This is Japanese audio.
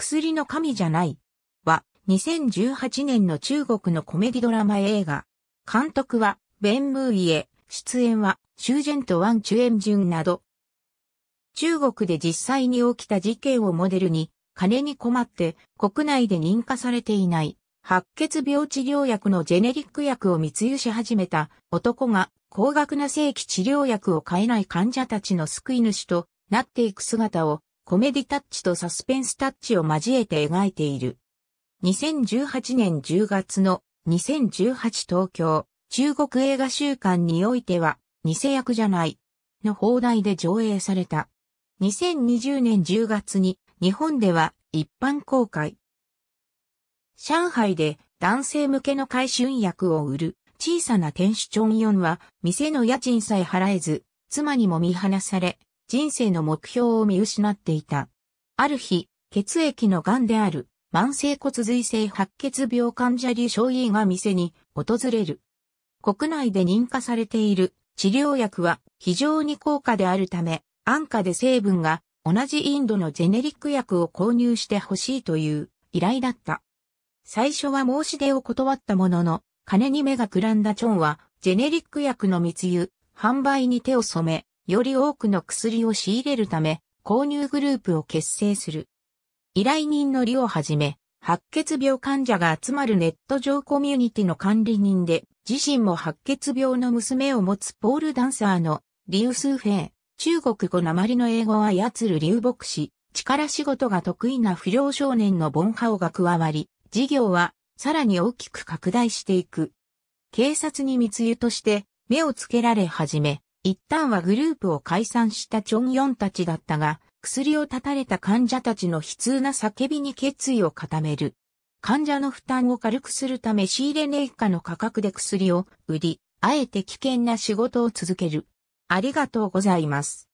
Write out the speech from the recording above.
薬の神じゃない。は、2018年の中国のコメディドラマ映画。監督は、ベン・ムーイエ、出演は、シュージェンとワン・チュエンジュンなど。中国で実際に起きた事件をモデルに、金に困って国内で認可されていない白血病治療薬のジェネリック薬を密輸し始めた男が高額な正規治療薬を買えない患者たちの救い主となっていく姿をコメディタッチとサスペンスタッチを交えて描いている。2018年10月の2018東京中国映画週間においては偽役じゃないの放題で上映された。2020年10月に日本では一般公開。上海で男性向けの回春薬を売る小さな店主チョンヨンは店の家賃さえ払えず妻にも見放され人生の目標を見失っていた。ある日、血液の癌である慢性骨髄性白血病患者李症医が店に訪れる。国内で認可されている治療薬は非常に高価であるため、安価で成分が同じインドのジェネリック薬を購入してほしいという依頼だった。最初は申し出を断ったものの、金に目がくらんだチョンは、ジェネリック薬の密輸、販売に手を染め、より多くの薬を仕入れるため、購入グループを結成する。依頼人のリをはじめ、白血病患者が集まるネット上コミュニティの管理人で、自身も白血病の娘を持つポールダンサーのリュウ・スーフェイ、中国語鉛の英語は操るリュウ牧師、力仕事が得意な不良少年のボンハオが加わり、事業はさらに大きく拡大していく。警察に密輸として目をつけられ始め、一旦はグループを解散したチョンヨンたちだったが、薬を断たれた患者たちの悲痛な叫びに決意を固める。患者の負担を軽くするため仕入れ値下の価格で薬を売り、あえて危険な仕事を続ける。ありがとうございます。